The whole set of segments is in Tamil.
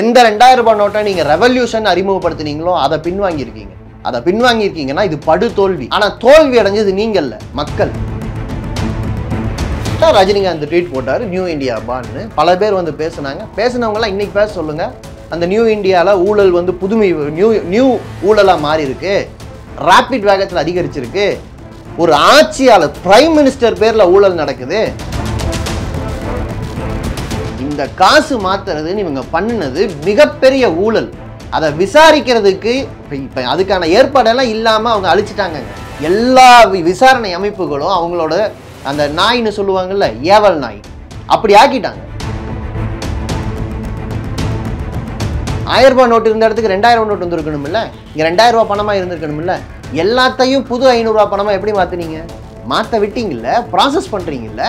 எந்த ரெண்டாயிரம் ரூபாய் நோட்டை நீங்க ரெவல்யூஷன் அறிமுகப்படுத்தினீங்களோ அதை பின்வாங்கிருக்கீங்க அதை பின்வாங்கியிருக்கீங்கன்னா இது படு தோல்வி ஆனா தோல்வி அடைஞ்சது நீங்க இல்ல மக்கள் ரஜினிகாந்த் ட்வீட் போட்டார் நியூ இந்தியா பான்னு பல பேர் வந்து பேசினாங்க எல்லாம் இன்னைக்கு பேச சொல்லுங்க அந்த நியூ இந்தியாவில் ஊழல் வந்து புதுமை நியூ நியூ ஊழலாக மாறி இருக்கு ராபிட் வேகத்தில் அதிகரிச்சிருக்கு ஒரு ஆட்சியாளர் பிரைம் மினிஸ்டர் பேரில் ஊழல் நடக்குது இந்த காசு மாத்துறதுன்னு இவங்க பண்ணினது மிகப்பெரிய ஊழல் அதை விசாரிக்கிறதுக்கு இப்போ அதுக்கான ஏற்பாடெல்லாம் இல்லாமல் அவங்க அழிச்சிட்டாங்க எல்லா விசாரணை அமைப்புகளும் அவங்களோட அந்த நாய்னு சொல்லுவாங்கல்ல ஏவல் நாய் அப்படி ஆக்கிட்டாங்க ஆயிரம் ரூபாய் நோட்டு இருந்த இடத்துக்கு ரெண்டாயிரம் நோட்டு வந்துருக்கணும்ல இங்கே ரெண்டாயிரம் ரூபா பணமாக இருந்திருக்கணும்ல எல்லாத்தையும் புது ஐநூறுரூவா பணமாக எப்படி மாற்றினீங்க மாற்ற விட்டீங்கல்ல ப்ராசஸ் பண்ணுறீங்கல்ல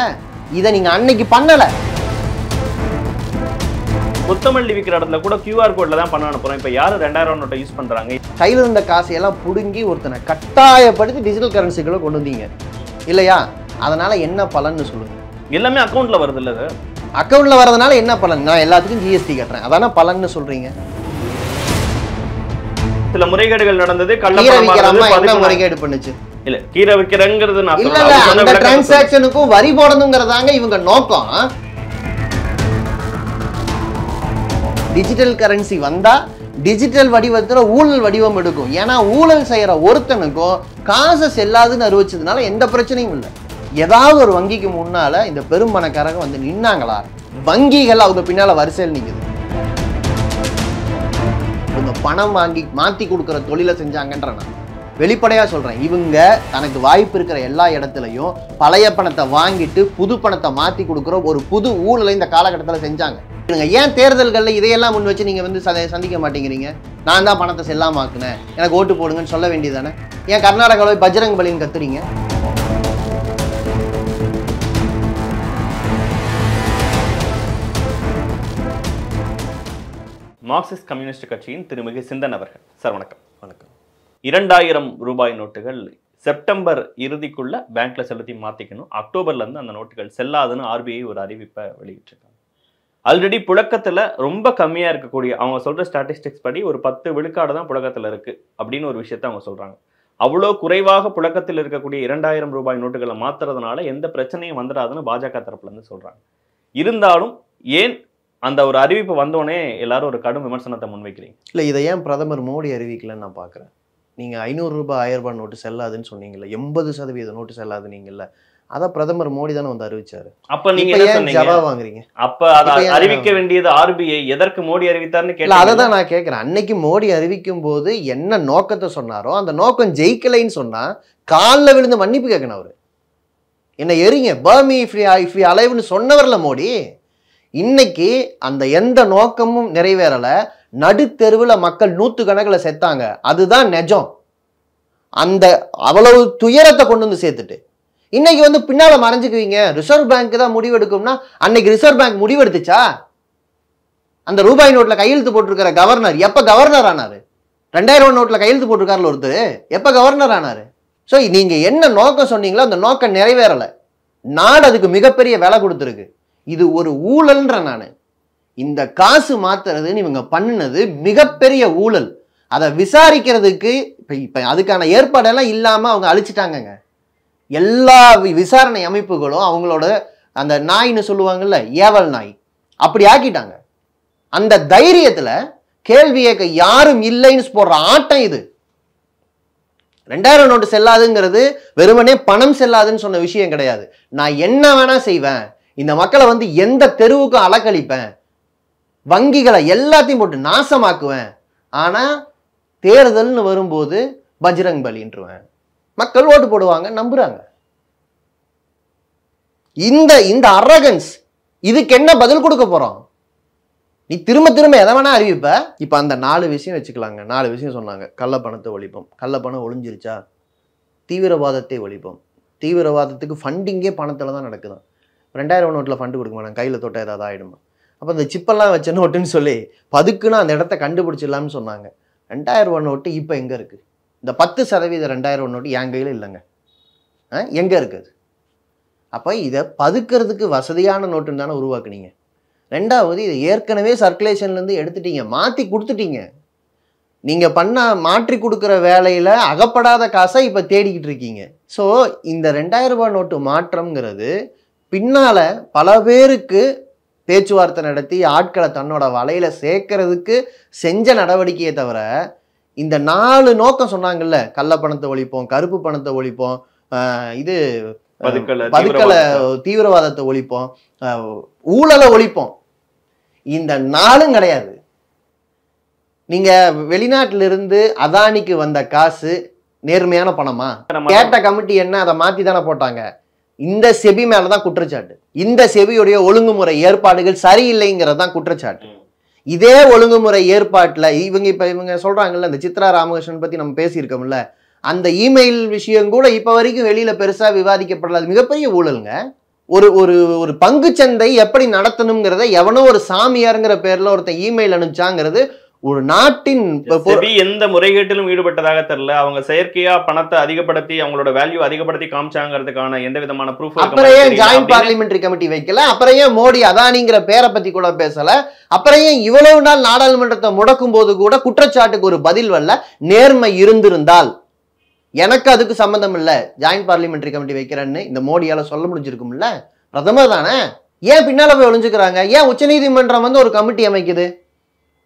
இதை நீங்கள் அன்னைக்கு பண்ணலை கொத்தமல்லி விற்கிற இடத்துல கூட கியூஆர் கோட்ல தான் பண்ண அனுப்புறோம் இப்ப யாரும் ரெண்டாயிரம் நோட்டை யூஸ் பண்றாங்க கையில் இருந்த காசையெல்லாம் புடுங்கி ஒருத்தனை கட்டாயப்படுத்தி டிஜிட்டல் கரன்சிகளை கொண்டு வந்தீங்க இல்லையா அதனால என்ன பலன்னு சொல்லுங்க எல்லாமே அக்கௌண்ட்ல வருது இல்லது அக்கௌண்ட்ல வர்றதுனால வரதுனால என்ன பலன் நான் எல்லாத்துக்கும் ஜிஎஸ்டி கட்டுறேன் அதான பலன்னு சொல்றீங்க சில முறைகேடுகள் நடந்தது கள்ள முறைகேடு பண்ணுச்சு இல்ல கீரை வைக்கிறேங்கிறது நான் இல்ல அந்த வரி போடணுங்கிறதாங்க இவங்க நோக்கம் டிஜிட்டல் கரன்சி வந்தால் டிஜிட்டல் வடிவத்தில் ஊழல் வடிவம் எடுக்கும் ஏன்னா ஊழல் செய்கிற ஒருத்தனுக்கும் காசு செல்லாதுன்னு அறிவிச்சதுனால எந்த பிரச்சனையும் இல்லை ஏதாவது ஒரு வங்கிக்கு முன்னால் இந்த பெரும்பணக்காரங்க வந்து நின்னாங்களா வங்கிகள் அவங்க பின்னால் வரிசையில் நிற்குது இவங்க பணம் வாங்கி மாற்றி கொடுக்குற தொழிலை செஞ்சாங்கன்ற நான் வெளிப்படையாக சொல்கிறேன் இவங்க தனக்கு வாய்ப்பு இருக்கிற எல்லா இடத்துலையும் பழைய பணத்தை வாங்கிட்டு புது பணத்தை மாற்றி கொடுக்குற ஒரு புது ஊழலை இந்த காலகட்டத்தில் செஞ்சாங்க இவங்க ஏன் தேர்தல்களில் இதையெல்லாம் முன் வச்சு நீங்கள் வந்து சந்திக்க மாட்டேங்கிறீங்க நான் தான் பணத்தை செல்லாமாக்குனேன் எனக்கு ஓட்டு போடுங்கன்னு சொல்ல வேண்டியதானே ஏன் கர்நாடகாவில் பஜ்ரங் பலின்னு கத்துறீங்க மார்க்சிஸ்ட் கம்யூனிஸ்ட் கட்சியின் திருமிகு சிந்தன் அவர்கள் சார் வணக்கம் வணக்கம் இரண்டாயிரம் ரூபாய் நோட்டுகள் செப்டம்பர் இறுதிக்குள்ள பேங்க்ல செலுத்தி மாத்திக்கணும் அக்டோபர்ல இருந்து அந்த நோட்டுகள் செல்லாதுன்னு ஆர்பிஐ ஒரு அறிவிப்பை வெளியிட்டிருக்காங்க ஆல்ரெடி புழக்கத்துல ரொம்ப கம்மியா இருக்கக்கூடிய அவங்க சொல்ற ஸ்டாட்டிஸ்டிக்ஸ் படி ஒரு பத்து விழுக்காடு தான் புழக்கத்துல இருக்கு அப்படின்னு ஒரு விஷயத்த அவங்க சொல்றாங்க அவ்வளோ குறைவாக புழக்கத்தில் இருக்கக்கூடிய இரண்டாயிரம் ரூபாய் நோட்டுகளை மாத்துறதுனால எந்த பிரச்சனையும் வந்துடாதுன்னு பாஜக தரப்புல இருந்து சொல்றாங்க இருந்தாலும் ஏன் அந்த ஒரு அறிவிப்பு வந்தோடனே எல்லாரும் ஒரு கடும் விமர்சனத்தை முன்வைக்கிறீங்க இல்லை இதை ஏன் பிரதமர் மோடி அறிவிக்கலன்னு நான் பார்க்குறேன் நீங்கள் ஐநூறுரூபா ரூபாய் நோட்டு செல்லாதுன்னு சொன்னீங்கல்ல எண்பது சதவீத நோட்டு செல்லாது நீங்கள்ல அதான் பிரதமர் மோடி தானே வந்து அறிவிச்சாரு அப்ப நீங்க ஜவா வாங்குறீங்க அப்ப அதை அறிவிக்க வேண்டியது ஆர்பிஐ எதற்கு மோடி அறிவித்தார்னு கேட்கல அதை தான் நான் கேட்கறேன் அன்னைக்கு மோடி அறிவிக்கும் போது என்ன நோக்கத்தை சொன்னாரோ அந்த நோக்கம் ஜெயிக்கலைன்னு சொன்னா காலில் விழுந்து மன்னிப்பு கேட்கணும் அவரு என்ன எரிங்க பர்மி அலைவுன்னு சொன்னவர்ல மோடி இன்னைக்கு அந்த எந்த நோக்கமும் நிறைவேறலை நடுத்தெருவில் மக்கள் நூற்று கணக்கில் செத்தாங்க அதுதான் நெஜம் அந்த அவ்வளவு துயரத்தை கொண்டு வந்து சேர்த்துட்டு இன்னைக்கு வந்து பின்னால் மறைஞ்சிக்குவீங்க ரிசர்வ் பேங்க் தான் முடிவெடுக்கும்னா அன்னைக்கு ரிசர்வ் பேங்க் முடிவெடுத்துச்சா அந்த ரூபாய் நோட்டில் கையெழுத்து போட்டிருக்கிற கவர்னர் எப்போ கவர்னர் ஆனார் ரெண்டாயிரம் ரூபாய் நோட்டில் கையெழுத்து போட்டிருக்காருல ஒருத்தர் எப்போ கவர்னர் ஆனார் ஸோ நீங்கள் என்ன நோக்கம் சொன்னீங்களோ அந்த நோக்கம் நிறைவேறலை நாடு அதுக்கு மிகப்பெரிய விலை கொடுத்துருக்கு இது ஒரு ஊழல்ன்ற நான் இந்த காசு மாத்துறதுன்னு இவங்க பண்ணினது மிகப்பெரிய ஊழல் அதை விசாரிக்கிறதுக்கு இப்போ இப்போ அதுக்கான ஏற்பாடெல்லாம் இல்லாமல் அவங்க அழிச்சிட்டாங்கங்க எல்லா விசாரணை அமைப்புகளும் அவங்களோட அந்த நாய்னு சொல்லுவாங்கல்ல ஏவல் நாய் அப்படி ஆக்கிட்டாங்க அந்த தைரியத்தில் கேள்வி கேட்க யாரும் இல்லைன்னு போடுற ஆட்டம் இது ரெண்டாயிரம் நோட்டு செல்லாதுங்கிறது வெறுமனே பணம் செல்லாதுன்னு சொன்ன விஷயம் கிடையாது நான் என்ன வேணா செய்வேன் இந்த மக்களை வந்து எந்த தெருவுக்கும் அலக்களிப்பேன் வங்கிகளை எல்லாத்தையும் போட்டு நாசமாக்குவேன் ஆனால் தேர்தல்னு வரும்போது பஜ்ரங் பலின்றுவேன் மக்கள் ஓட்டு போடுவாங்க நம்புகிறாங்க இந்த இந்த அரகன்ஸ் இதுக்கு என்ன பதில் கொடுக்க போகிறோம் நீ திரும்ப திரும்ப எதை வேணா அறிவிப்ப இப்போ அந்த நாலு விஷயம் வச்சுக்கலாங்க நாலு விஷயம் சொன்னாங்க கள்ள பணத்தை ஒழிப்போம் கள்ள பணம் ஒழிஞ்சிருச்சா தீவிரவாதத்தை ஒழிப்போம் தீவிரவாதத்துக்கு ஃபண்டிங்கே பணத்தில் தான் நடக்குதான் ரெண்டாயிரம் நோட்டில் ஃபண்டு கொடுக்க மாட்டேன் கையில் தொட்டால் ஏதாவது ஆகிடுமா அப்போ அந்த சிப்பெல்லாம் வச்ச நோட்டுன்னு சொல்லி பதுக்குன்னு அந்த இடத்த கண்டுபிடிச்சிடலாம்னு சொன்னாங்க ரெண்டாயிரம் ரூபா நோட்டு இப்போ எங்கே இருக்குது இந்த பத்து சதவீத ரெண்டாயிரம் ரூபா நோட்டு என் கையில் இல்லைங்க எங்கே இருக்குது அப்போ இதை பதுக்கிறதுக்கு வசதியான நோட்டுன்னு தானே உருவாக்குனீங்க ரெண்டாவது இதை ஏற்கனவே சர்க்குலேஷன்லேருந்து எடுத்துட்டீங்க மாற்றி கொடுத்துட்டீங்க நீங்கள் பண்ண மாற்றி கொடுக்குற வேலையில் அகப்படாத காசை இப்போ தேடிக்கிட்டு இருக்கீங்க ஸோ இந்த ரெண்டாயிரம் ரூபா நோட்டு மாற்றம்ங்கிறது பின்னால் பல பேருக்கு பேச்சுவார்த்தை நடத்தி ஆட்களை தன்னோட வலையில் சேர்க்கறதுக்கு செஞ்ச நடவடிக்கையை தவிர இந்த நாலு நோக்கம் சொன்னாங்கல்ல கள்ள பணத்தை ஒழிப்போம் கருப்பு பணத்தை ஒழிப்போம் இது பதுக்கலை தீவிரவாதத்தை ஒழிப்போம் ஊழலை ஒழிப்போம் இந்த நாளும் கிடையாது வெளிநாட்டுல வெளிநாட்டிலிருந்து அதானிக்கு வந்த காசு நேர்மையான பணமா கேட்ட கமிட்டி என்ன அதை மாத்தி தானே போட்டாங்க இந்த செபி மேலதான் குற்றச்சாட்டு இந்த செபியுடைய ஒழுங்குமுறை ஏற்பாடுகள் சரியில்லைங்கிறது தான் குற்றச்சாட்டு இதே ஒழுங்குமுறை ஏற்பாட்டில் இவங்க இப்போ இவங்க சொல்கிறாங்கல்ல இந்த சித்ரா ராமகிருஷ்ணன் பற்றி நம்ம பேசியிருக்கோம்ல அந்த இமெயில் விஷயம் கூட இப்போ வரைக்கும் வெளியில் பெருசாக விவாதிக்கப்படலாது மிகப்பெரிய ஊழலுங்க ஒரு ஒரு ஒரு பங்கு சந்தை எப்படி நடத்தணுங்கிறத எவனோ ஒரு சாமியாருங்கிற பேரில் ஒருத்தன் இமெயில் அனுப்பிச்சாங்கிறது ஒரு நாட்டின் எந்த முறைகேட்டிலும் ஈடுபட்டதாக தெரியல அவங்க செயற்கையா பணத்தை அதிகப்படுத்தி அவங்களோட வேல்யூ அதிகப்படுத்தி காமிச்சாங்கிறதுக்கான எந்த விதமான ப்ரூஃப் அப்புறம் ஏன் ஜாயிண்ட் பார்லிமெண்ட்ரி கமிட்டி வைக்கல அப்புறம் ஏன் மோடி அதானிங்கிற பேரை பத்தி கூட பேசல அப்புறம் ஏன் இவ்வளவு நாள் நாடாளுமன்றத்தை முடக்கும் போது கூட குற்றச்சாட்டுக்கு ஒரு பதில் வரல நேர்மை இருந்திருந்தால் எனக்கு அதுக்கு சம்மந்தம் இல்ல ஜாயிண்ட் பார்லிமெண்ட்ரி கமிட்டி வைக்கிறேன்னு இந்த மோடியால சொல்ல இல்ல பிரதமர் தானே ஏன் பின்னால போய் ஒழிஞ்சுக்கிறாங்க ஏன் உச்சநீதிமன்றம் வந்து ஒரு கமிட்டி அமைக்குது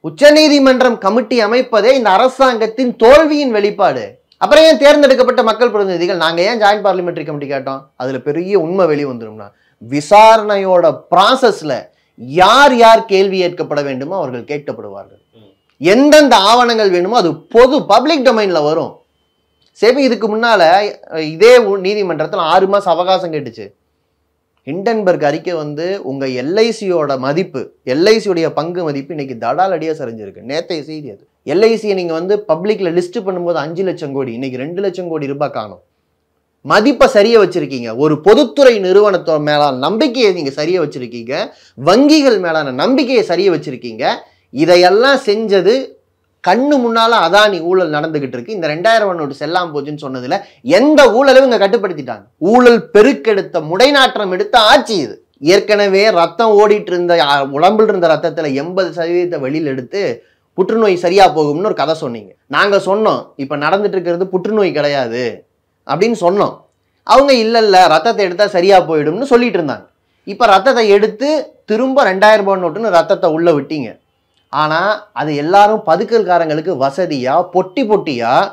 உச்சநீதிமன்றம் கமிட்டி அமைப்பதே இந்த அரசாங்கத்தின் தோல்வியின் வெளிப்பாடு அப்புறம் ஏன் தேர்ந்தெடுக்கப்பட்ட மக்கள் பிரதிநிதிகள் நாங்கள் ஏன் ஜாயின்ட் பார்லிமெண்ட்ரி கமிட்டி கேட்டோம் அதில் பெரிய உண்மை வெளி வந்துடும்னா விசாரணையோட ப்ராசஸில் யார் யார் கேள்வி ஏற்கப்பட வேண்டுமோ அவர்கள் கேட்கப்படுவார்கள் எந்தெந்த ஆவணங்கள் வேணுமோ அது பொது பப்ளிக் டொமைனில் வரும் செபி இதுக்கு முன்னால் இதே நீதிமன்றத்தில் ஆறு மாதம் அவகாசம் கேட்டுச்சு ஹிண்டன்பர்க் அறிக்கை வந்து உங்கள் எல்ஐசியோட மதிப்பு எல்ஐசியோடைய பங்கு மதிப்பு இன்றைக்கி தடாலடியாக சரிஞ்சிருக்கு நேற்றைய செய்தி அது எல்ஐசியை நீங்கள் வந்து பப்ளிக்கில் லிஸ்ட்டு பண்ணும்போது அஞ்சு லட்சம் கோடி இன்றைக்கி ரெண்டு லட்சம் கோடி ரூபாய் காணும் மதிப்பை சரியை வச்சுருக்கீங்க ஒரு பொதுத்துறை நிறுவனத்தோ மேலான நம்பிக்கையை நீங்கள் சரியை வச்சுருக்கீங்க வங்கிகள் மேலான நம்பிக்கையை சரியை வச்சுருக்கீங்க இதையெல்லாம் செஞ்சது கண்ணு முன்னால அதானி ஊழல் நடந்துகிட்டு இருக்கு இந்த ரெண்டாயிரம் நோட்டு செல்லாம் போச்சுன்னு சொன்னதுல எந்த ஊழலும் இங்க கட்டுப்படுத்திட்டாங்க ஊழல் பெருக்கெடுத்த முடைநாற்றம் எடுத்த ஆட்சி இது ஏற்கனவே ரத்தம் ஓடிட்டு இருந்த உடம்புல இருந்த ரத்தத்துல எண்பது சதவீதத்தை வெளியில் எடுத்து புற்றுநோய் சரியா போகும்னு ஒரு கதை சொன்னீங்க நாங்க சொன்னோம் இப்ப நடந்துட்டு இருக்கிறது புற்றுநோய் கிடையாது அப்படின்னு சொன்னோம் அவங்க இல்ல இல்ல ரத்தத்தை எடுத்தால் சரியாக போயிடும்னு சொல்லிட்டு இருந்தாங்க இப்போ ரத்தத்தை எடுத்து திரும்ப ரெண்டாயிரம் ரூபாய் நோட்டுன்னு ரத்தத்தை உள்ளே விட்டீங்க ஆனால் அது எல்லாரும் பதுக்கல்காரங்களுக்கு வசதியாக பொட்டி பொட்டியாக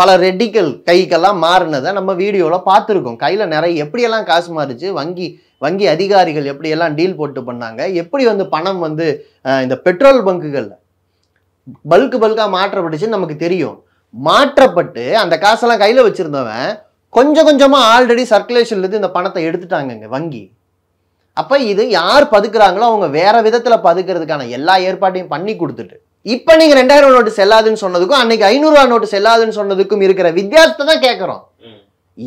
பல ரெட்டிக்கல் கைக்கெல்லாம் மாறினதை நம்ம வீடியோவில் பார்த்துருக்கோம் கையில் நிறைய எப்படியெல்லாம் காசு மாறிச்சு வங்கி வங்கி அதிகாரிகள் எப்படியெல்லாம் டீல் போட்டு பண்ணாங்க எப்படி வந்து பணம் வந்து இந்த பெட்ரோல் பங்குகளில் பல்க்கு பல்காக மாற்றப்பட்டுச்சுன்னு நமக்கு தெரியும் மாற்றப்பட்டு அந்த காசெல்லாம் கையில் வச்சுருந்தவன் கொஞ்சம் கொஞ்சமாக ஆல்ரெடி சர்க்குலேஷன்லேருந்து இந்த பணத்தை எடுத்துட்டாங்க வங்கி அப்போ இது யார் பதுக்குறாங்களோ அவங்க வேற விதத்தில் பதுக்கிறதுக்கான எல்லா ஏற்பாட்டையும் பண்ணி கொடுத்துட்டு இப்போ நீங்கள் ரெண்டாயிரம் நோட்டு செல்லாதுன்னு சொன்னதுக்கும் அன்னைக்கு ஐநூறுரூவா நோட்டு செல்லாதுன்னு சொன்னதுக்கும் இருக்கிற வித்தியாசத்தை தான் கேட்குறோம்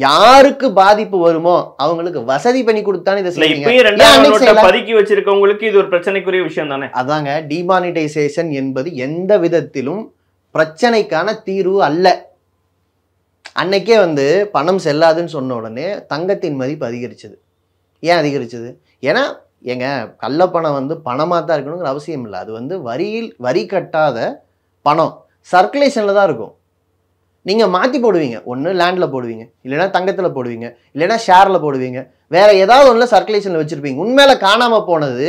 யாருக்கு பாதிப்பு வருமோ அவங்களுக்கு வசதி பண்ணி கொடுத்தானே இதை பதுக்கி வச்சிருக்கவங்களுக்கு இது ஒரு பிரச்சனைக்குரிய விஷயம் தானே அதாங்க டிமானிடைசேஷன் என்பது எந்த விதத்திலும் பிரச்சனைக்கான தீர்வு அல்ல அன்னைக்கே வந்து பணம் செல்லாதுன்னு சொன்ன உடனே தங்கத்தின் மதிப்பு அதிகரிச்சது ஏன் அதிகரிச்சது ஏன்னா ஏங்க கள்ளப்பணம் வந்து பணமாக தான் இருக்கணுங்கிற அவசியம் இல்லை அது வந்து வரியில் வரி கட்டாத பணம் சர்க்குலேஷனில் தான் இருக்கும் நீங்கள் மாற்றி போடுவீங்க ஒன்று லேண்டில் போடுவீங்க இல்லைனா தங்கத்தில் போடுவீங்க இல்லைனா ஷேரில் போடுவீங்க வேறு ஏதாவது ஒன்றில் சர்க்குலேஷனில் வச்சுருப்பீங்க உண்மையில் காணாமல் போனது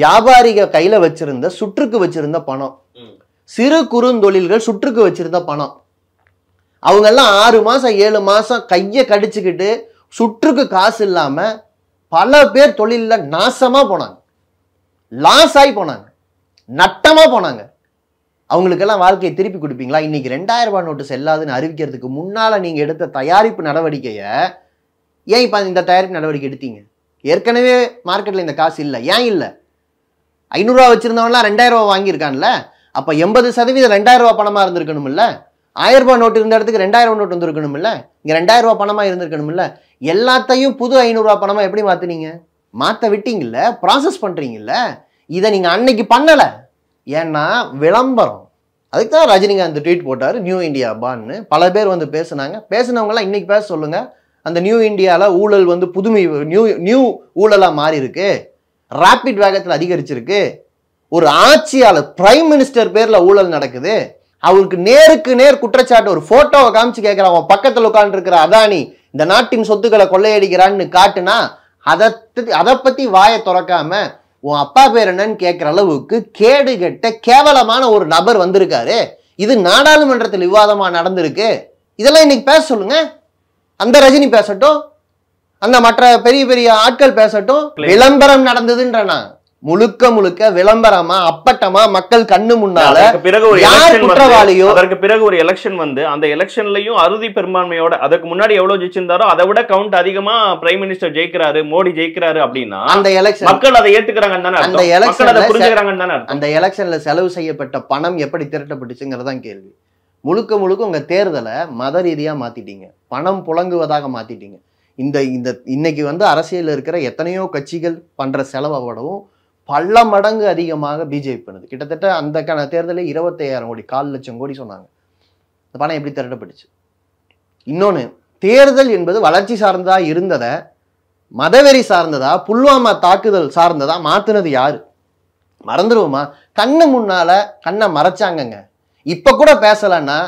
வியாபாரிக கையில் வச்சுருந்த சுற்றுக்கு வச்சுருந்த பணம் சிறு குறுந்தொழில்கள் சுற்றுக்கு வச்சுருந்த பணம் அவங்கெல்லாம் ஆறு மாதம் ஏழு மாதம் கையை கடிச்சிக்கிட்டு சுற்றுக்கு காசு இல்லாமல் பல பேர் தொழிலில் நாசமாக போனாங்க லாஸ் ஆகி போனாங்க நட்டமாக போனாங்க அவங்களுக்கெல்லாம் வாழ்க்கையை திருப்பி கொடுப்பீங்களா இன்றைக்கி ரெண்டாயிரம் ரூபாய் நோட்டு செல்லாதுன்னு அறிவிக்கிறதுக்கு முன்னால் நீங்கள் எடுத்த தயாரிப்பு நடவடிக்கையை ஏன் இப்போ இந்த தயாரிப்பு நடவடிக்கை எடுத்தீங்க ஏற்கனவே மார்க்கெட்டில் இந்த காசு இல்லை ஏன் இல்லை ஐநூறுரூவா வச்சுருந்தவன்லாம் ரெண்டாயிரரூவா வாங்கியிருக்கான்ல அப்போ எண்பது சதவீதம் ரெண்டாயிரரூவா பணமாக இல்லை ஆயிரம் ரூபாய் நோட்டு இருந்த இடத்துக்கு ரெண்டாயிரம் நோட்டு இல்லை இங்கே ரெண்டாயிரரூவா பணமாக இல்லை எல்லாத்தையும் புது ஐநூறுரூவா பணமாக எப்படி மாற்றினீங்க மாற்ற விட்டீங்கல்ல ப்ராசஸ் பண்ணுறீங்கல்ல இதை நீங்கள் அன்னைக்கு பண்ணலை ஏன்னா விளம்பரம் அதுக்கு தான் ரஜினிகாந்த் ட்வீட் போட்டார் நியூ இந்தியா பான்னு பல பேர் வந்து பேசுனாங்க பேசினவங்களாம் இன்றைக்கி பேச சொல்லுங்கள் அந்த நியூ இந்தியாவில் ஊழல் வந்து புதுமை நியூ நியூ ஊழலாக மாறி இருக்கு ராப்பிட் வேகத்தில் அதிகரிச்சிருக்கு ஒரு ஆட்சியாளர் பிரைம் மினிஸ்டர் பேரில் ஊழல் நடக்குது அவருக்கு நேருக்கு நேர் குற்றச்சாட்டு ஒரு ஃபோட்டோவை காமிச்சு கேட்குறான் அவன் பக்கத்தில் உட்காந்துருக்கிற அதானி இந்த நாட்டின் சொத்துக்களை கொள்ளையடிக்கிறான்னு காட்டுனா அதை அதை பற்றி வாயை திறக்காம உன் அப்பா பேர் என்னன்னு கேட்குற அளவுக்கு கேடு கெட்ட கேவலமான ஒரு நபர் வந்திருக்காரு இது நாடாளுமன்றத்தில் விவாதமாக நடந்திருக்கு இதெல்லாம் இன்னைக்கு பேச சொல்லுங்க அந்த ரஜினி பேசட்டும் அந்த மற்ற பெரிய பெரிய ஆட்கள் பேசட்டும் விளம்பரம் நடந்ததுன்றண்ணா முழுக்க முழுக்க விளம்பரமா அப்பட்டமா மக்கள் கண்ணு முன்னால பிறகு ஒரு குற்றவாளியோ அதற்கு பிறகு ஒரு எலெக்ஷன் வந்து அந்த எலெக்ஷன்லயும் அறுதி பெரும்பான்மையோட அதுக்கு முன்னாடி எவ்வளவு ஜெயிச்சிருந்தாரோ அதை விட கவுண்ட் அதிகமா பிரைம் மினிஸ்டர் ஜெயிக்கிறாரு மோடி ஜெயிக்கிறாரு அப்படின்னா அந்த எலெக்ஷன் மக்கள் அதை ஏத்துக்கிறாங்க தானே அந்த எலெக்ஷன் அதை புரிஞ்சுக்கிறாங்கன்னு தானே அந்த எலெக்ஷன்ல செலவு செய்யப்பட்ட பணம் எப்படி திரட்டப்பட்டுச்சுங்கிறதான் கேள்வி முழுக்க முழுக்க உங்க தேர்தலை மத ரீதியா மாத்திட்டீங்க பணம் புழங்குவதாக மாத்திட்டீங்க இந்த இந்த இன்னைக்கு வந்து அரசியல் இருக்கிற எத்தனையோ கட்சிகள் பண்ற செலவோடவும் பல மடங்கு அதிகமாக பிஜேபி பண்ணுது கிட்டத்தட்ட அந்த கண தேர்தலில் இருபத்தையாயிரம் கோடி கால் லட்சம் கோடி சொன்னாங்க அந்த பணம் எப்படி திரட்டப்பட்டுச்சு இன்னொன்று தேர்தல் என்பது வளர்ச்சி சார்ந்ததாக இருந்ததை மதவெறி சார்ந்ததா புல்வாமா தாக்குதல் சார்ந்ததா மாற்றுனது யார் மறந்துடுவோமா கண்ணு முன்னால் கண்ணை மறைச்சாங்கங்க இப்போ கூட பேசலைன்னா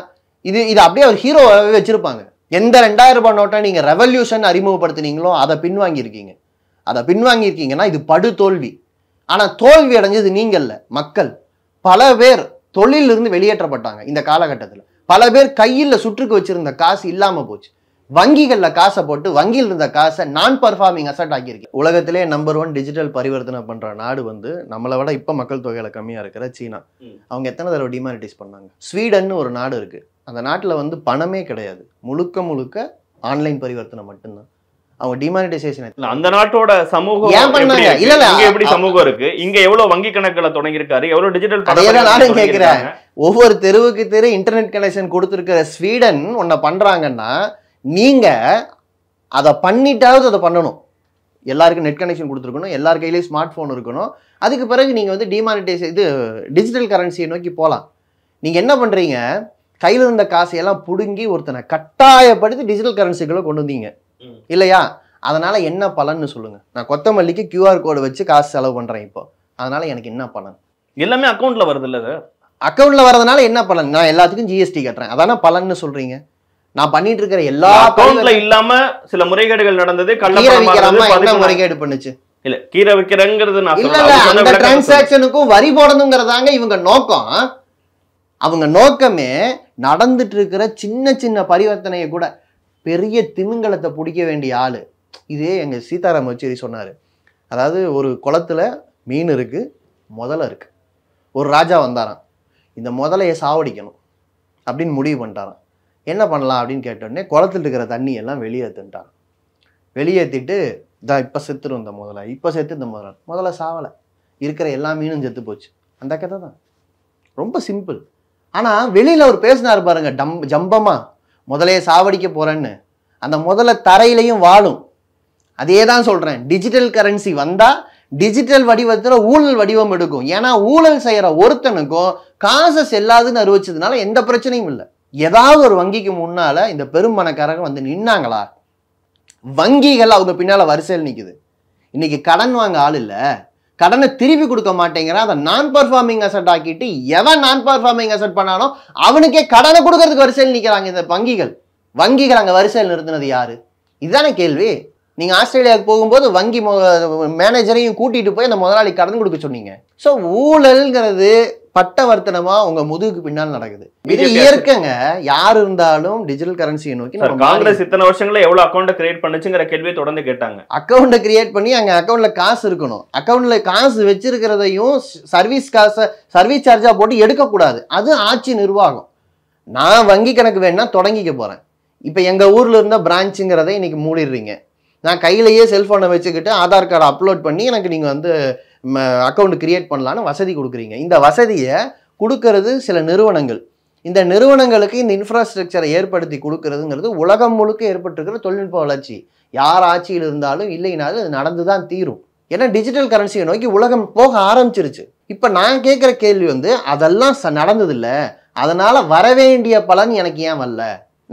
இது இது அப்படியே ஒரு ஹீரோவாகவே வச்சுருப்பாங்க எந்த ரெண்டாயிரம் ரூபாய் நோட்டை நீங்கள் ரெவல்யூஷன் அறிமுகப்படுத்தினீங்களோ அதை பின்வாங்கியிருக்கீங்க அதை பின்வாங்கியிருக்கீங்கன்னா இது படு தோல்வி ஆனால் தோல்வி அடைஞ்சது இல்லை மக்கள் பல பேர் தொழிலிருந்து வெளியேற்றப்பட்டாங்க இந்த காலகட்டத்தில் பல பேர் கையில் சுற்றுக்கு வச்சுருந்த காசு இல்லாமல் போச்சு வங்கிகளில் காசை போட்டு வங்கியில் இருந்த காசை நான் பர்ஃபார்மிங் அசட் ஆக்கியிருக்கேன் உலகத்திலே நம்பர் ஒன் டிஜிட்டல் பரிவர்த்தனை பண்ணுற நாடு வந்து நம்மளை விட இப்போ மக்கள் தொகையில் கம்மியாக இருக்கிற சீனா அவங்க எத்தனை தடவை டிமானிட்டைஸ் பண்ணாங்க ஸ்வீடன் ஒரு நாடு இருக்குது அந்த நாட்டில் வந்து பணமே கிடையாது முழுக்க முழுக்க ஆன்லைன் பரிவர்த்தனை மட்டும்தான் அவங்க டிமானிட்டைசேஷன் அந்த நாட்டோட சமூகம் ஏன் பண்ணாங்க இல்ல இல்ல எப்படி சமூகம் இருக்கு இங்க எவ்வளவு வங்கி கணக்குல தொடங்கியிருக்காரு எவ்வளவு டிஜிட்டல் நானும் கேட்கிறேன் ஒவ்வொரு தெருவுக்கு தெரு இன்டர்நெட் கனெக்ஷன் கொடுத்துருக்கிற ஸ்வீடன் ஒன்ன பண்றாங்கன்னா நீங்க அதை பண்ணிட்டாவது அதை பண்ணணும் எல்லாருக்கும் நெட் கனெக்ஷன் கொடுத்துருக்கணும் எல்லார் கையிலையும் ஸ்மார்ட் ஃபோன் இருக்கணும் அதுக்கு பிறகு நீங்கள் வந்து டிமானிட்டைஸ் இது டிஜிட்டல் கரன்சியை நோக்கி போகலாம் நீங்கள் என்ன பண்ணுறீங்க கையில் இருந்த காசையெல்லாம் பிடுங்கி ஒருத்தனை கட்டாயப்படுத்தி டிஜிட்டல் கரன்சிகளை கொண்டு வந்தீங்க இல்லையா அதனால என்ன பலன்னு சொல்லுங்க நான் கொத்தமல்லிக்கு கியூஆர் கோடு வச்சு காசு செலவு பண்றேன் இப்போ அதனால எனக்கு என்ன பலன் எல்லாமே அக்கௌண்ட்ல வருது இல்ல அக்கௌண்ட்ல வரதுனால என்ன பலன் நான் எல்லாத்துக்கும் ஜிஎஸ்டி கட்டுறேன் அதான பலன்னு சொல்றீங்க நான் பண்ணிட்டு இருக்கிற எல்லா அக்கௌண்ட்ல இல்லாம சில முறைகேடுகள் நடந்தது கள்ள முறைகேடு பண்ணுச்சு இல்ல கீரை விற்கிறேங்கிறது அந்த டிரான்சாக்ஷனுக்கும் வரி போடணுங்கிறதாங்க இவங்க நோக்கம் அவங்க நோக்கமே நடந்துட்டு இருக்கிற சின்ன சின்ன பரிவர்த்தனையை கூட பெரிய திமிங்கலத்தை பிடிக்க வேண்டிய ஆள் இதே எங்கள் சீதாராம் வச்சேரி சொன்னார் அதாவது ஒரு குளத்தில் மீன் இருக்குது முதலை இருக்குது ஒரு ராஜா வந்தாராம் இந்த முதலையை சாவடிக்கணும் அப்படின்னு முடிவு பண்ணிட்டாராம் என்ன பண்ணலாம் அப்படின்னு கேட்டோடனே குளத்தில் இருக்கிற தண்ணியெல்லாம் வெளியேற்றுட்டான் வெளியேற்றிட்டு தான் இப்போ செத்துடும் இந்த முதல்ல இப்போ செத்து இந்த முதல்ல முதல்ல சாவலை இருக்கிற எல்லா மீனும் செத்து போச்சு அந்த கதை தான் ரொம்ப சிம்பிள் ஆனால் வெளியில் அவர் பேசினார் பாருங்கள் டம் ஜம்பமாக முதலையை சாவடிக்க போகிறேன்னு அந்த முதல்ல தரையிலையும் வாழும் அதே தான் சொல்கிறேன் டிஜிட்டல் கரன்சி வந்தால் டிஜிட்டல் வடிவத்தில் ஊழல் வடிவம் எடுக்கும் ஏன்னா ஊழல் செய்கிற ஒருத்தனுக்கும் காசு செல்லாதுன்னு அறிவிச்சதுனால எந்த பிரச்சனையும் இல்லை ஏதாவது ஒரு வங்கிக்கு முன்னால் இந்த பெரும்பணக்காரங்க வந்து நின்னாங்களா வங்கிகள் அவங்க பின்னால் வரிசையில் நிற்குது இன்றைக்கி கடன் வாங்க ஆள் இல்லை கடனை திருப்பி கொடுக்க மாட்டேங்கிறான் அதை நான் பர்ஃபார்மிங் அசட் ஆக்கிட்டு எவன் நான் பர்ஃபார்மிங் அசட் பண்ணாலும் அவனுக்கே கடனை கொடுக்கறதுக்கு வரிசையில் நிற்கிறாங்க இந்த வங்கிகள் வங்கிகள் அங்கே வரிசையில் நிறுத்தினது யாரு இதுதானே கேள்வி நீங்கள் ஆஸ்திரேலியாவுக்கு போகும்போது வங்கி மேனேஜரையும் கூட்டிகிட்டு போய் அந்த முதலாளி கடன் கொடுக்க சொன்னீங்க ஸோ ஊழல்ங்கிறது பட்ட வர்த்தனமாக உங்கள் முதுகுக்கு பின்னால் நடக்குது இது இயற்கைங்க யார் இருந்தாலும் டிஜிட்டல் கரன்சியை நோக்கி காங்கிரஸ் இத்தனை வருஷங்களில் எவ்வளோ அக்கௌண்ட்டை கிரியேட் பண்ணுச்சுங்கிற கேள்வியை தொடர்ந்து கேட்டாங்க அக்கௌண்ட்டை கிரியேட் பண்ணி அங்கே அக்கௌண்ட்டில் காசு இருக்கணும் அக்கௌண்ட்டில் காசு வச்சிருக்கிறதையும் சர்வீஸ் காசை சர்வீஸ் சார்ஜாக போட்டு எடுக்கக்கூடாது அது ஆட்சி நிர்வாகம் நான் வங்கி கணக்கு வேணும்னா தொடங்கிக்க போகிறேன் இப்போ எங்கள் ஊரில் இருந்த பிரான்ச்சுங்கிறத இன்றைக்கி மூடிடுறீங்க நான் கையிலேயே செல்ஃபோனை வச்சுக்கிட்டு ஆதார் கார்டை அப்லோட் பண்ணி எனக்கு நீங்கள் வந்து அக்கௌண்ட் கிரியேட் பண்ணலான்னு வசதி கொடுக்குறீங்க இந்த வசதியை கொடுக்கறது சில நிறுவனங்கள் இந்த நிறுவனங்களுக்கு இந்த இன்ஃப்ராஸ்ட்ரக்சரை ஏற்படுத்தி கொடுக்கறதுங்கிறது உலகம் முழுக்க ஏற்பட்டிருக்கிற தொழில்நுட்ப வளர்ச்சி யார் ஆட்சியில் இருந்தாலும் இல்லைனாலும் அது நடந்து தான் தீரும் ஏன்னா டிஜிட்டல் கரன்சியை நோக்கி உலகம் போக ஆரம்பிச்சிருச்சு இப்போ நான் கேட்குற கேள்வி வந்து அதெல்லாம் ச நடந்ததில்ல அதனால் வரவேண்டிய பலன் எனக்கு ஏன் வரல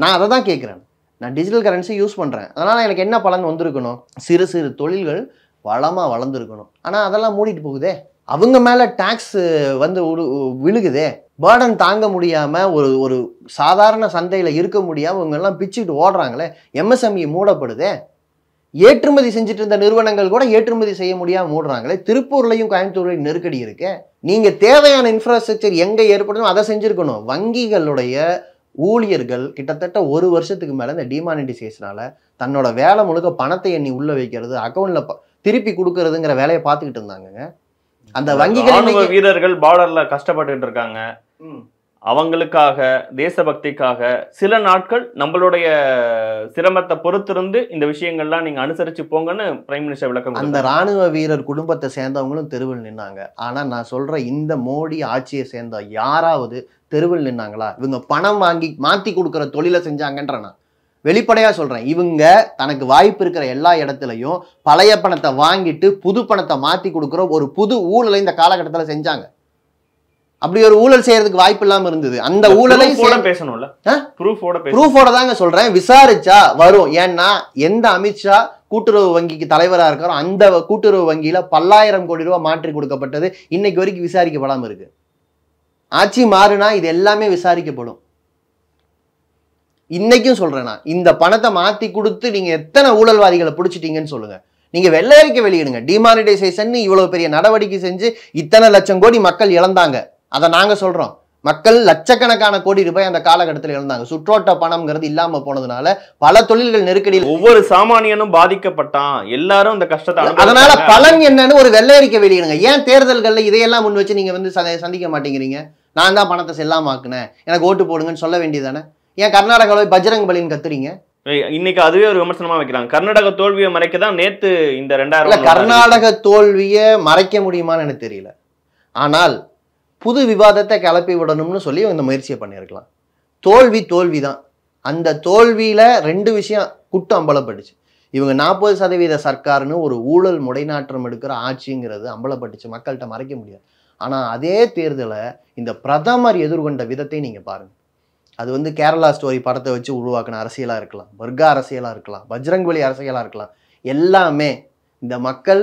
நான் அதை தான் கேட்குறேன் நான் டிஜிட்டல் கரன்சி யூஸ் பண்ணுறேன் அதனால் எனக்கு என்ன பலன் வந்திருக்கணும் சிறு சிறு தொழில்கள் வளமாக வளர்ந்துருக்கணும் ஆனால் அதெல்லாம் மூடிட்டு போகுதே அவங்க மேலே டேக்ஸ் வந்து விழுகுதே பேர்டன் தாங்க முடியாமல் ஒரு ஒரு சாதாரண சந்தையில் இருக்க முடியாமல் இவங்கெல்லாம் பிச்சுக்கிட்டு ஓடுறாங்களே எம்எஸ்எம்இ e மூடப்படுதே ஏற்றுமதி செஞ்சுட்டு இருந்த நிறுவனங்கள் கூட ஏற்றுமதி செய்ய முடியாமல் மூடுறாங்களே திருப்பூர்லையும் கோயம்புத்தூர்லையும் நெருக்கடி இருக்கு நீங்கள் தேவையான இன்ஃப்ராஸ்ட்ரக்சர் எங்கே ஏற்படணும் அதை செஞ்சுருக்கணும் வங்கிகளுடைய ஊழியர்கள் கிட்டத்தட்ட ஒரு வருஷத்துக்கு மேலே இந்த டிமானிட்டைசேஷனால் தன்னோட வேலை முழுக்க பணத்தை எண்ணி உள்ளே வைக்கிறது அக்கௌண்ட்டில் திருப்பி கொடுக்கறதுங்கிற வேலையை பார்த்துக்கிட்டு இருந்தாங்க அந்த வங்கிகள் வீரர்கள் பார்டர்ல கஷ்டப்பட்டு இருக்காங்க அவங்களுக்காக தேசபக்திக்காக சில நாட்கள் நம்மளுடைய சிரமத்தை பொறுத்திருந்து இந்த விஷயங்கள்லாம் நீங்க அனுசரிச்சு போங்கன்னு பிரைம் மினிஸ்டர் விளக்கம் அந்த ராணுவ வீரர் குடும்பத்தை சேர்ந்தவங்களும் தெருவில் நின்னாங்க ஆனா நான் சொல்ற இந்த மோடி ஆட்சியை சேர்ந்த யாராவது தெருவில் நின்னாங்களா இவங்க பணம் வாங்கி மாத்தி கொடுக்குற தொழிலை செஞ்சாங்கன்ற நான் வெளிப்படையாக சொல்கிறேன் இவங்க தனக்கு வாய்ப்பு இருக்கிற எல்லா இடத்துலையும் பழைய பணத்தை வாங்கிட்டு புது பணத்தை மாற்றி கொடுக்குற ஒரு புது ஊழலை இந்த காலகட்டத்தில் செஞ்சாங்க அப்படி ஒரு ஊழல் செய்யறதுக்கு வாய்ப்பு இல்லாம இருந்தது அந்த ஊழலை பேசணும்ல ப்ரூஃபோட தாங்க சொல்றேன் விசாரிச்சா வரும் ஏன்னா எந்த அமித்ஷா கூட்டுறவு வங்கிக்கு தலைவரா இருக்காரோ அந்த கூட்டுறவு வங்கியில பல்லாயிரம் கோடி ரூபாய் மாற்றி கொடுக்கப்பட்டது இன்னைக்கு வரைக்கும் விசாரிக்கப்படாம இருக்கு ஆட்சி மாறுனா இது எல்லாமே விசாரிக்கப்படும் இன்னைக்கும் சொல்கிறேன் நான் இந்த பணத்தை மாற்றி கொடுத்து நீங்கள் எத்தனை ஊழல்வாதிகளை பிடிச்சிட்டீங்கன்னு சொல்லுங்கள் நீங்கள் வெள்ளையறிக்கை வெளியிடுங்க டிமானிடைசேஷன் இவ்வளோ பெரிய நடவடிக்கை செஞ்சு இத்தனை லட்சம் கோடி மக்கள் இழந்தாங்க அதை நாங்கள் சொல்கிறோம் மக்கள் லட்சக்கணக்கான கோடி ரூபாய் அந்த காலகட்டத்தில் இழந்தாங்க சுற்றோட்ட பணம்ங்கிறது இல்லாம போனதுனால பல தொழில்கள் நெருக்கடியில் ஒவ்வொரு சாமானியனும் பாதிக்கப்பட்டான் எல்லாரும் இந்த கஷ்டத்தை அதனால பலன் என்னன்னு ஒரு வெள்ளையறிக்கை வெளியிடுங்க ஏன் தேர்தல்கள்ல இதையெல்லாம் முன் வச்சு நீங்க வந்து சந்திக்க மாட்டேங்கிறீங்க நான் தான் பணத்தை செல்லாமாக்குனேன் எனக்கு ஓட்டு போடுங்கன்னு சொல்ல வேண்டியதானே ஏன் கர்நாடகாவில் பஜ்ரங் பலின்னு கத்துறீங்க இன்னைக்கு அதுவே ஒரு விமர்சனமா வைக்கிறாங்க கர்நாடக தோல்வியை மறைக்க தான் நேத்து இந்த ரெண்டாயிரம் கர்நாடக தோல்வியை மறைக்க முடியுமான்னு எனக்கு தெரியல ஆனால் புது விவாதத்தை கிளப்பி விடணும்னு சொல்லி இந்த முயற்சியை பண்ணியிருக்கலாம் தோல்வி தோல்வி தான் அந்த தோல்வியில ரெண்டு விஷயம் குட்டம் அம்பலப்பட்டுச்சு இவங்க நாற்பது சதவீத சர்க்கார்னு ஒரு ஊழல் முடைநாற்றம் எடுக்கிற ஆட்சிங்கிறது அம்பலப்பட்டுச்சு மக்கள்கிட்ட மறைக்க முடியாது ஆனால் அதே தேர்தலை இந்த பிரதமர் எதிர்கொண்ட விதத்தை நீங்கள் பாருங்கள் அது வந்து கேரளா ஸ்டோரி படத்தை வச்சு உருவாக்கின அரசியலாக இருக்கலாம் வர்க்கா அரசியலாக இருக்கலாம் பஜ்ரங்கவலி அரசியலாக இருக்கலாம் எல்லாமே இந்த மக்கள்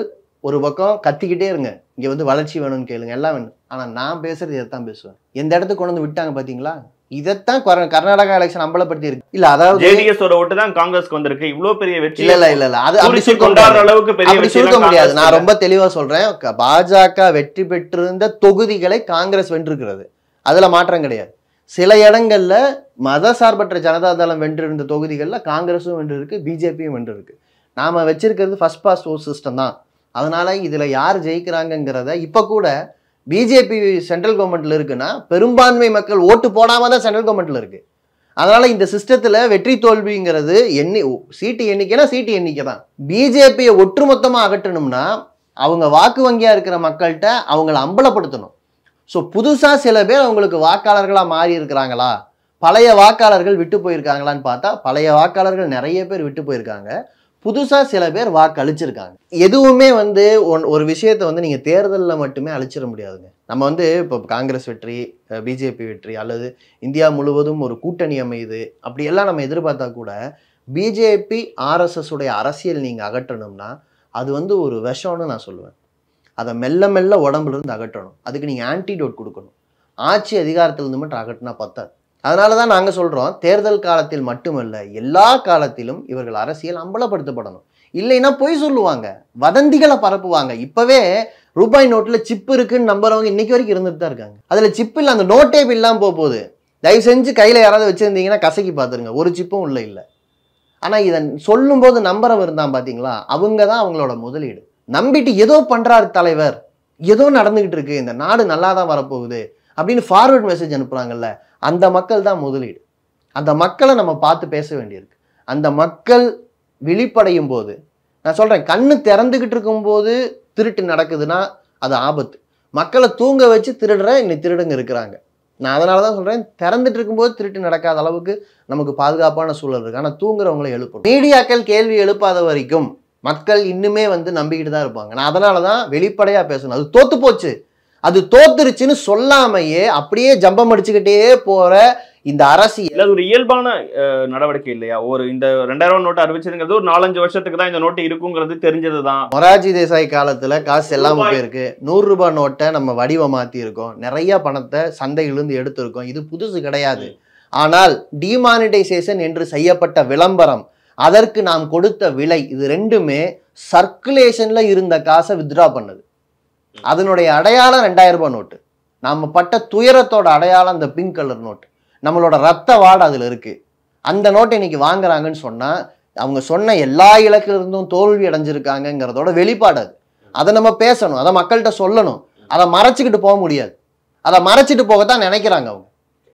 ஒரு பக்கம் கத்திக்கிட்டே இருங்க இங்கே வந்து வளர்ச்சி வேணும்னு கேளுங்க எல்லாம் வேணும் ஆனால் நான் பேசுகிறது இதை தான் பேசுவேன் எந்த இடத்துக்கு கொண்டு வந்து விட்டாங்க பார்த்தீங்களா இதைத்தான் கர்நாடகா எலெக்ஷன் அம்பலப்படுத்தி இருக்கு இல்ல அதாவது ஜேடிஎஸோட ஓட்டு தான் காங்கிரஸ்க்கு வந்திருக்கு இவ்வளவு பெரிய வெற்றி இல்ல இல்ல இல்ல அது அப்படி அளவுக்கு பெரிய அப்படி சொல்ல முடியாது நான் ரொம்ப தெளிவா சொல்றேன் பாஜக வெற்றி பெற்றிருந்த தொகுதிகளை காங்கிரஸ் வென்றிருக்கிறது அதுல மாற்றம் கிடையாது சில இடங்களில் மத சார்பற்ற ஜனதா தளம் வென்றிருந்த தொகுதிகளில் காங்கிரஸும் வென்றிருக்கு பிஜேபியும் வென்றிருக்கு நாம் வச்சிருக்கிறது ஃபஸ்ட் பாஸ் ஓர் சிஸ்டம் தான் அதனால் இதில் யார் ஜெயிக்கிறாங்கங்கிறத இப்போ கூட பிஜேபி சென்ட்ரல் கவர்மெண்ட்டில் இருக்குன்னா பெரும்பான்மை மக்கள் ஓட்டு போடாமல் தான் சென்ட்ரல் கவர்மெண்ட்டில் இருக்குது அதனால் இந்த சிஸ்டத்தில் வெற்றி தோல்விங்கிறது எண்ணி சீட்டு எண்ணிக்கைனா சீட்டு எண்ணிக்கை தான் பிஜேபியை ஒட்டுமொத்தமாக அகற்றணும்னா அவங்க வாக்கு வங்கியாக இருக்கிற மக்கள்கிட்ட அவங்கள அம்பலப்படுத்தணும் ஸோ புதுசாக சில பேர் அவங்களுக்கு வாக்காளர்களாக மாறி இருக்கிறாங்களா பழைய வாக்காளர்கள் விட்டு போயிருக்காங்களான்னு பார்த்தா பழைய வாக்காளர்கள் நிறைய பேர் விட்டு போயிருக்காங்க புதுசாக சில பேர் வாக்கு அழிச்சிருக்காங்க எதுவுமே வந்து ஒன் ஒரு விஷயத்தை வந்து நீங்கள் தேர்தலில் மட்டுமே அழிச்சிட முடியாதுங்க நம்ம வந்து இப்போ காங்கிரஸ் வெற்றி பிஜேபி வெற்றி அல்லது இந்தியா முழுவதும் ஒரு கூட்டணி அமையுது அப்படியெல்லாம் நம்ம எதிர்பார்த்தா கூட பிஜேபி ஆர்எஸ்எஸ் உடைய அரசியல் நீங்கள் அகற்றணும்னா அது வந்து ஒரு விஷம்னு நான் சொல்லுவேன் அதை மெல்ல மெல்ல உடம்புலேருந்து அகற்றணும் அதுக்கு நீங்கள் ஆன்டிடோட் கொடுக்கணும் ஆட்சி அதிகாரத்திலிருந்து மட்டும் அகட்டினா பத்தாது அதனால தான் நாங்கள் சொல்கிறோம் தேர்தல் காலத்தில் மட்டுமல்ல எல்லா காலத்திலும் இவர்கள் அரசியல் அம்பலப்படுத்தப்படணும் இல்லைன்னா பொய் சொல்லுவாங்க வதந்திகளை பரப்புவாங்க இப்போவே ரூபாய் நோட்டில் சிப்பு இருக்குன்னு நம்புறவங்க இன்னைக்கு வரைக்கும் இருந்துட்டு தான் இருக்காங்க அதில் சிப்பு இல்லை அந்த நோட்டே இல்லாமல் போக போகுது தயவு செஞ்சு கையில் யாராவது வச்சுருந்தீங்கன்னா கசக்கி பார்த்துருங்க ஒரு சிப்பும் உள்ளே இல்லை ஆனால் இதை சொல்லும்போது நம்புறவர் இருந்தான் பார்த்தீங்களா அவங்க தான் அவங்களோட முதலீடு நம்பிட்டு ஏதோ பண்ணுறாரு தலைவர் ஏதோ நடந்துக்கிட்டு இருக்கு இந்த நாடு நல்லா தான் வரப்போகுது அப்படின்னு ஃபார்வர்ட் மெசேஜ் அனுப்புகிறாங்கல்ல அந்த மக்கள் தான் முதலீடு அந்த மக்களை நம்ம பார்த்து பேச வேண்டியிருக்கு அந்த மக்கள் விழிப்படையும் போது நான் சொல்கிறேன் கண்ணு திறந்துக்கிட்டு இருக்கும்போது திருட்டு நடக்குதுன்னா அது ஆபத்து மக்களை தூங்க வச்சு திருடுறேன் இன்னைக்கு திருடுங்க இருக்கிறாங்க நான் அதனால தான் சொல்கிறேன் திறந்துட்டு இருக்கும்போது திருட்டு நடக்காத அளவுக்கு நமக்கு பாதுகாப்பான சூழல் இருக்குது ஆனால் தூங்குறவங்களை எழுப்பணும் மீடியாக்கள் கேள்வி எழுப்பாத வரைக்கும் மக்கள் இன்னுமே வந்து நம்பிக்கிட்டு தான் இருப்பாங்க நான் அதனால தான் வெளிப்படையாக பேசணும் அது தோத்து போச்சு அது தோத்துருச்சுன்னு சொல்லாமையே அப்படியே ஜம்பம் அடிச்சுக்கிட்டே போகிற இந்த அரசியல் அது ஒரு இயல்பான நடவடிக்கை இல்லையா ஒரு இந்த ரெண்டாயிரம் நோட்டு அறிவிச்சதுங்கிறது ஒரு நாலஞ்சு வருஷத்துக்கு தான் இந்த நோட்டு இருக்குங்கிறது தெரிஞ்சது தான் மொராஜி தேசாய் காலத்துல காசு எல்லாம் போயிருக்கு நூறு ரூபாய் நோட்டை நம்ம வடிவமாத்தி இருக்கோம் நிறைய பணத்தை சந்தையிலிருந்து எடுத்திருக்கோம் இது புதுசு கிடையாது ஆனால் டிமானிட்டைசேஷன் என்று செய்யப்பட்ட விளம்பரம் அதற்கு நாம் கொடுத்த விலை இது ரெண்டுமே சர்க்குலேஷனில் இருந்த காசை வித்ட்ரா பண்ணுது அதனுடைய அடையாளம் ரெண்டாயிரம் ரூபாய் நோட்டு நாம் பட்ட துயரத்தோட அடையாளம் அந்த பிங்க் கலர் நோட்டு நம்மளோட ரத்த வாடை அதில் இருக்குது அந்த நோட்டை இன்னைக்கு வாங்குறாங்கன்னு சொன்னால் அவங்க சொன்ன எல்லா இலக்கிலிருந்தும் தோல்வி அடைஞ்சிருக்காங்கங்கிறதோட வெளிப்பாடு அது அதை நம்ம பேசணும் அதை மக்கள்கிட்ட சொல்லணும் அதை மறைச்சிக்கிட்டு போக முடியாது அதை மறைச்சிட்டு போகத்தான் நினைக்கிறாங்க அவங்க